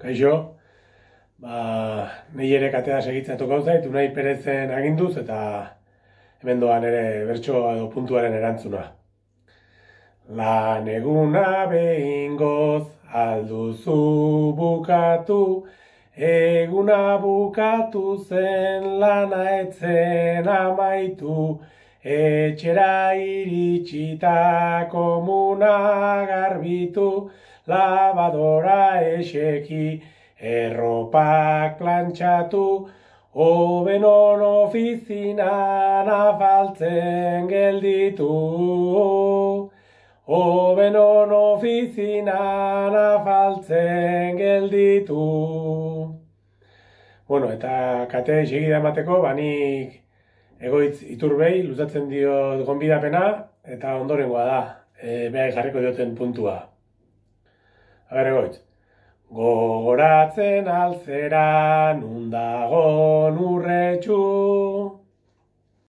Kaixo, ba, nahi ere katea segitzen toko zait, nahi perezen aginduz eta hemen doan ere bertso edo puntuaren erantzuna. La neguna behin goz alduzu bukatu, eguna bukatu zen lana etzen amaitu, Etxera iritsita komuna garbitu, labadora eseki, erropak plantxatu, obenon ofizinan afaltzen gelditu. Obenon ofizinan afaltzen gelditu. Bueno, eta kate segida mateko, banik Egoitz iturbei, luzatzen dio gonbidapena, eta ondorengoa da, e, eh, beha jarriko dioten puntua. Agar egoitz. Gogoratzen alzera, nundagon urretsu,